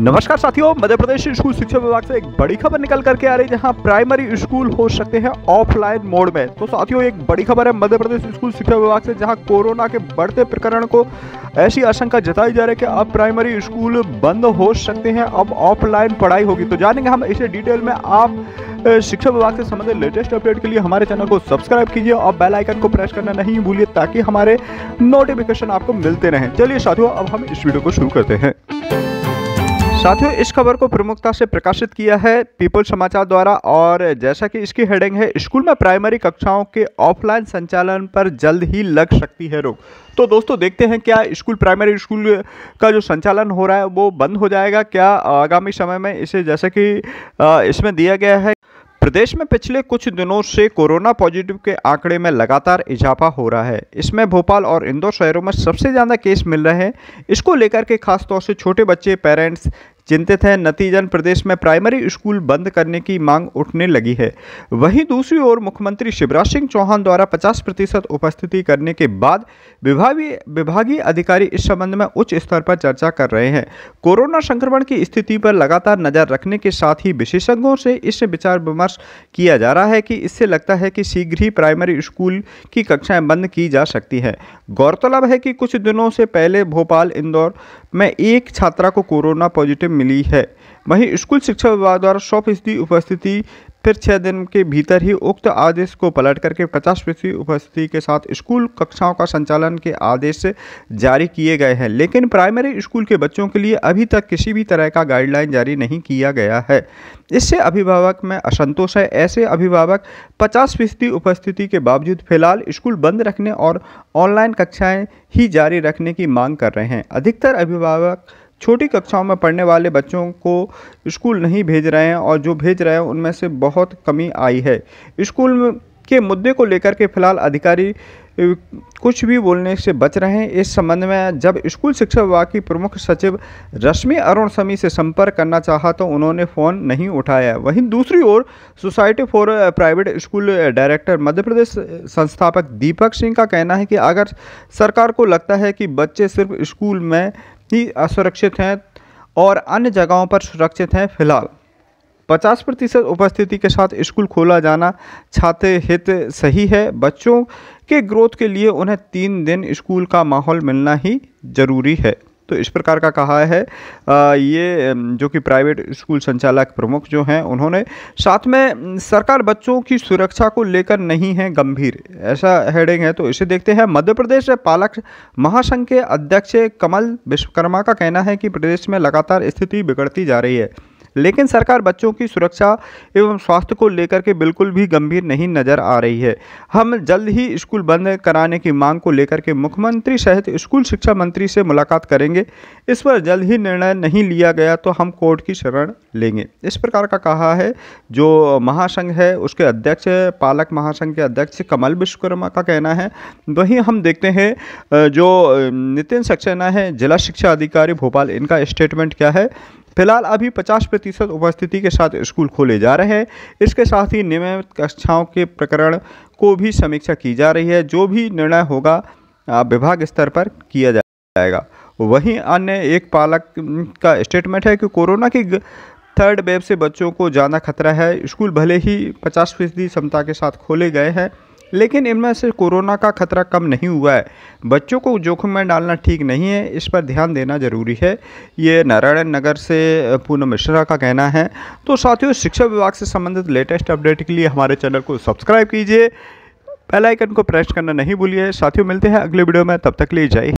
नमस्कार साथियों मध्य प्रदेश स्कूल शिक्षा विभाग से एक बड़ी खबर निकल करके आ रही है जहां प्राइमरी स्कूल हो सकते हैं ऑफलाइन मोड में तो साथियों एक बड़ी खबर है मध्य प्रदेश स्कूल शिक्षा विभाग से जहां कोरोना के बढ़ते प्रकरण को ऐसी आशंका जताई जा रही है कि अब प्राइमरी स्कूल बंद हो सकते हैं अब ऑफलाइन पढ़ाई होगी तो जानेंगे हम इसे डिटेल में आप शिक्षा विभाग से संबंधित लेटेस्ट अपडेट के लिए हमारे चैनल को सब्सक्राइब कीजिए और बेल आइकन को प्रेस करना नहीं भूलिए ताकि हमारे नोटिफिकेशन आपको मिलते रहें चलिए साथियों अब हम इस वीडियो को शुरू करते हैं साथियों इस खबर को प्रमुखता से प्रकाशित किया है पीपल समाचार द्वारा और जैसा कि इसकी हेडिंग है स्कूल में प्राइमरी कक्षाओं के ऑफलाइन संचालन पर जल्द ही लग सकती है रोक तो दोस्तों देखते हैं क्या स्कूल प्राइमरी स्कूल का जो संचालन हो रहा है वो बंद हो जाएगा क्या आगामी समय में इसे जैसा कि इसमें दिया गया है प्रदेश में पिछले कुछ दिनों से कोरोना पॉजिटिव के आंकड़े में लगातार इजाफा हो रहा है इसमें भोपाल और इंदौर शहरों में सबसे ज़्यादा केस मिल रहे हैं इसको लेकर के खासतौर से छोटे बच्चे पेरेंट्स चिंतित हैं नतीजन प्रदेश में प्राइमरी स्कूल बंद करने की मांग उठने लगी है वहीं दूसरी ओर मुख्यमंत्री शिवराज सिंह चौहान द्वारा 50 प्रतिशत उपस्थिति करने के बाद विभागीय विभागीय अधिकारी इस संबंध में उच्च स्तर पर चर्चा कर रहे हैं कोरोना संक्रमण की स्थिति पर लगातार नजर रखने के साथ ही विशेषज्ञों से इस विचार विमर्श किया जा रहा है कि इससे लगता है कि शीघ्र ही प्राइमरी स्कूल की कक्षाएं बंद की जा सकती हैं गौरतलब है कि कुछ दिनों से पहले भोपाल इंदौर में एक छात्रा को कोरोना पॉजिटिव मिली है वहीं स्कूल शिक्षा विभाग द्वारा सौ फीसदी उपस्थिति फिर छः दिन के भीतर ही उक्त आदेश को पलट करके पचास फीसदी उपस्थिति के साथ स्कूल कक्षाओं का संचालन के आदेश जारी किए गए हैं लेकिन प्राइमरी स्कूल के बच्चों के लिए अभी तक किसी भी तरह का गाइडलाइन जारी नहीं किया गया है इससे अभिभावक में असंतोष है ऐसे अभिभावक पचास फीसदी उपस्थिति के बावजूद फिलहाल स्कूल बंद रखने और ऑनलाइन कक्षाएं ही जारी रखने की मांग कर रहे हैं अधिकतर अभिभावक छोटी कक्षाओं में पढ़ने वाले बच्चों को स्कूल नहीं भेज रहे हैं और जो भेज रहे हैं उनमें से बहुत कमी आई है स्कूल के मुद्दे को लेकर के फिलहाल अधिकारी कुछ भी बोलने से बच रहे हैं इस संबंध में जब स्कूल शिक्षा विभाग की प्रमुख सचिव रश्मि अरुण समी से संपर्क करना चाहा तो उन्होंने फ़ोन नहीं उठाया वहीं दूसरी ओर society for private school director Madhya Pradesh संस्थापक दीपक सिंह का कहना है कि अगर सरकार को लगता है कि बच्चे सिर्फ स्कूल में ही असुरक्षित हैं और अन्य जगहों पर सुरक्षित हैं फिलहाल 50 प्रतिशत उपस्थिति के साथ स्कूल खोला जाना छात्र हित सही है बच्चों के ग्रोथ के लिए उन्हें तीन दिन स्कूल का माहौल मिलना ही ज़रूरी है तो इस प्रकार का कहा है ये जो कि प्राइवेट स्कूल संचालक प्रमुख जो हैं उन्होंने साथ में सरकार बच्चों की सुरक्षा को लेकर नहीं है गंभीर ऐसा हेडिंग है तो इसे देखते हैं मध्य प्रदेश पालक महासंघ के अध्यक्ष कमल विश्वकर्मा का कहना है कि प्रदेश में लगातार स्थिति बिगड़ती जा रही है लेकिन सरकार बच्चों की सुरक्षा एवं स्वास्थ्य को लेकर के बिल्कुल भी गंभीर नहीं नज़र आ रही है हम जल्द ही स्कूल बंद कराने की मांग को लेकर के मुख्यमंत्री सहित स्कूल शिक्षा मंत्री से मुलाकात करेंगे इस पर जल्द ही निर्णय नहीं लिया गया तो हम कोर्ट की शरण लेंगे इस प्रकार का कहा है जो महासंघ है उसके अध्यक्ष पालक महासंघ के अध्यक्ष कमल विश्वकर्मा का कहना है वहीं हम देखते हैं जो नितिन सक्सेना है जिला शिक्षा अधिकारी भोपाल इनका स्टेटमेंट क्या है फिलहाल अभी 50 प्रतिशत उपस्थिति के साथ स्कूल खोले जा रहे हैं इसके साथ ही नियमित कक्षाओं के प्रकरण को भी समीक्षा की जा रही है जो भी निर्णय होगा विभाग स्तर पर किया जाएगा वहीं अन्य एक पालक का स्टेटमेंट है कि कोरोना की थर्ड वेव से बच्चों को ज़्यादा खतरा है स्कूल भले ही पचास फीसदी क्षमता के साथ खोले गए हैं लेकिन इनमें से कोरोना का खतरा कम नहीं हुआ है बच्चों को जोखिम में डालना ठीक नहीं है इस पर ध्यान देना ज़रूरी है ये नारायण नगर से पूनम मिश्रा का कहना है तो साथियों शिक्षा विभाग से संबंधित लेटेस्ट अपडेट के लिए हमारे चैनल को सब्सक्राइब कीजिए बेल आइकन को प्रेस करना नहीं भूलिए साथियों मिलते हैं अगले वीडियो में तब तक ले जाइए